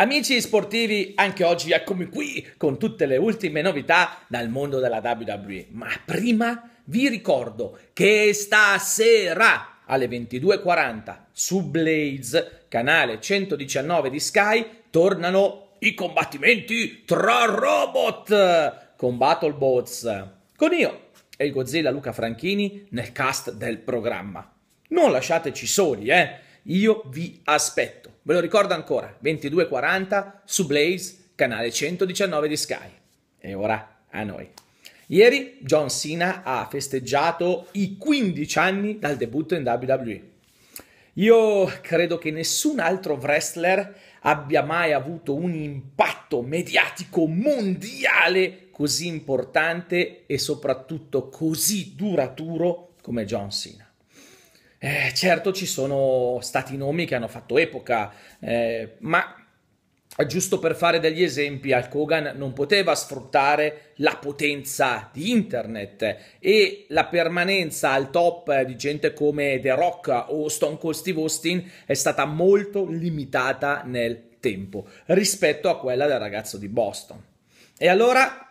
Amici sportivi, anche oggi eccomi qui con tutte le ultime novità dal mondo della WWE. Ma prima vi ricordo che stasera alle 22.40 su Blaze, canale 119 di Sky, tornano i combattimenti tra robot con Battlebots, con io e il Godzilla Luca Franchini nel cast del programma. Non lasciateci soli, eh! Io vi aspetto. Ve lo ricordo ancora, 22.40 su Blaze, canale 119 di Sky. E ora a noi. Ieri John Cena ha festeggiato i 15 anni dal debutto in WWE. Io credo che nessun altro wrestler abbia mai avuto un impatto mediatico mondiale così importante e soprattutto così duraturo come John Cena. Eh, certo ci sono stati nomi che hanno fatto epoca, eh, ma giusto per fare degli esempi, Al Kogan non poteva sfruttare la potenza di internet e la permanenza al top di gente come The Rock o Stone Cold Steve Austin è stata molto limitata nel tempo rispetto a quella del ragazzo di Boston. E allora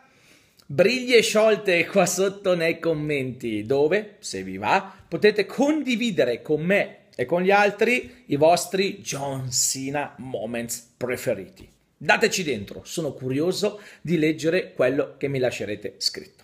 briglie sciolte qua sotto nei commenti, dove, se vi va, potete condividere con me e con gli altri i vostri John Cena moments preferiti. Dateci dentro, sono curioso di leggere quello che mi lascerete scritto.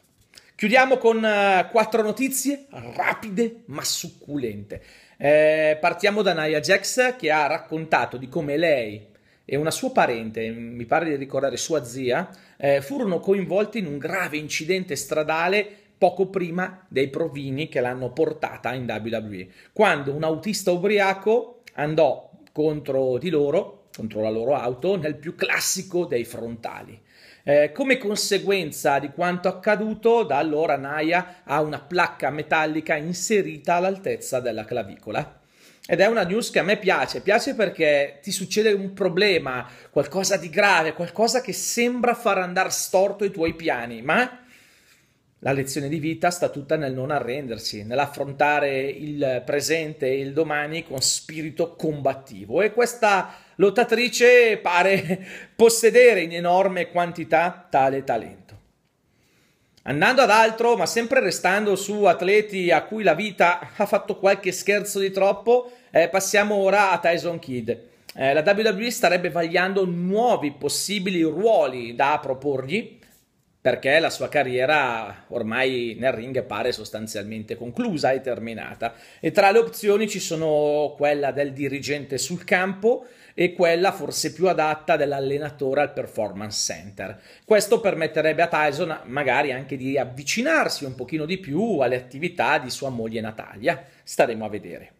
Chiudiamo con uh, quattro notizie rapide ma succulente. Eh, partiamo da Nia Jax che ha raccontato di come lei e una sua parente, mi pare di ricordare sua zia, eh, furono coinvolti in un grave incidente stradale poco prima dei provini che l'hanno portata in WWE, quando un autista ubriaco andò contro di loro, contro la loro auto, nel più classico dei frontali. Eh, come conseguenza di quanto accaduto, da allora Naya ha una placca metallica inserita all'altezza della clavicola. Ed è una news che a me piace, piace perché ti succede un problema, qualcosa di grave, qualcosa che sembra far andare storto i tuoi piani, ma la lezione di vita sta tutta nel non arrendersi, nell'affrontare il presente e il domani con spirito combattivo. E questa lottatrice pare possedere in enorme quantità tale talento. Andando ad altro, ma sempre restando su atleti a cui la vita ha fatto qualche scherzo di troppo, eh, passiamo ora a Tyson Kidd. Eh, la WWE starebbe vagliando nuovi possibili ruoli da proporgli perché la sua carriera ormai nel ring pare sostanzialmente conclusa e terminata. E tra le opzioni ci sono quella del dirigente sul campo, e quella forse più adatta dell'allenatore al performance center. Questo permetterebbe a Tyson magari anche di avvicinarsi un pochino di più alle attività di sua moglie Natalia, staremo a vedere.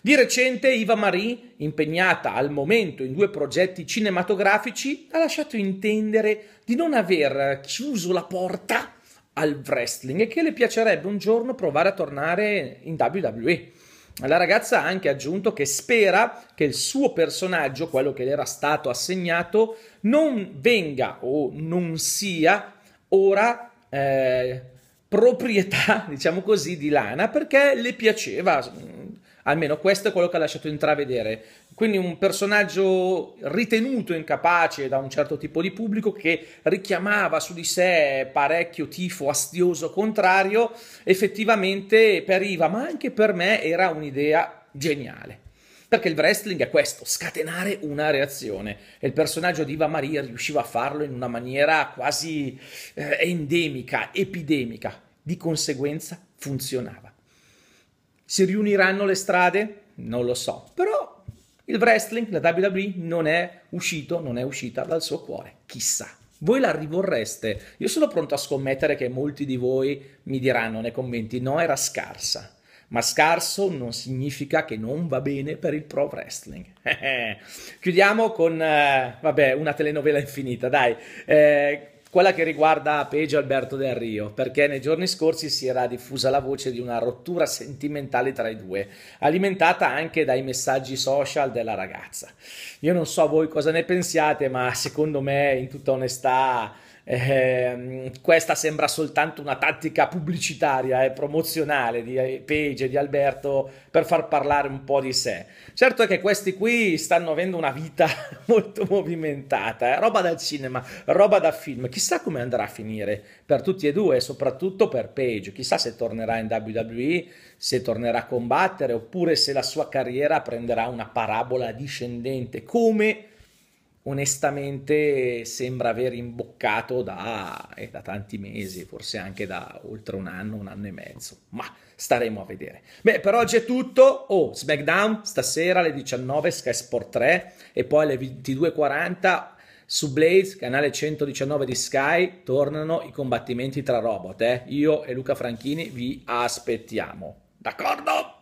Di recente Iva Marie, impegnata al momento in due progetti cinematografici, ha lasciato intendere di non aver chiuso la porta al wrestling e che le piacerebbe un giorno provare a tornare in WWE. La ragazza ha anche aggiunto che spera che il suo personaggio, quello che le era stato assegnato, non venga o non sia ora eh, proprietà, diciamo così, di Lana perché le piaceva mm, Almeno questo è quello che ha lasciato intravedere. Quindi un personaggio ritenuto incapace da un certo tipo di pubblico che richiamava su di sé parecchio tifo astioso contrario, effettivamente per Iva, ma anche per me era un'idea geniale. Perché il wrestling è questo, scatenare una reazione. E il personaggio di Iva Maria riusciva a farlo in una maniera quasi eh, endemica, epidemica. Di conseguenza funzionava. Si riuniranno le strade? Non lo so, però il wrestling, la WWE, non è uscito, non è uscita dal suo cuore, chissà. Voi la rivorreste? Io sono pronto a scommettere che molti di voi mi diranno nei commenti no, era scarsa. Ma scarso non significa che non va bene per il pro wrestling. Chiudiamo con, eh, vabbè, una telenovela infinita, dai. Eh, quella che riguarda Peggio Alberto Del Rio, perché nei giorni scorsi si era diffusa la voce di una rottura sentimentale tra i due, alimentata anche dai messaggi social della ragazza. Io non so voi cosa ne pensiate, ma secondo me, in tutta onestà, eh, questa sembra soltanto una tattica pubblicitaria e eh, promozionale di eh, Page e di Alberto per far parlare un po' di sé. Certo è che questi qui stanno avendo una vita molto movimentata, eh, roba da cinema, roba da film. Chissà chissà come andrà a finire per tutti e due, soprattutto per Page, chissà se tornerà in WWE, se tornerà a combattere oppure se la sua carriera prenderà una parabola discendente, come onestamente sembra aver imboccato da, eh, da, tanti mesi, forse anche da oltre un anno, un anno e mezzo, ma staremo a vedere. Beh, per oggi è tutto. Oh, SmackDown stasera alle 19 Sky Sport 3 e poi alle 22.40 su Blaze, canale 119 di Sky, tornano i combattimenti tra robot. Eh? Io e Luca Franchini vi aspettiamo. D'accordo?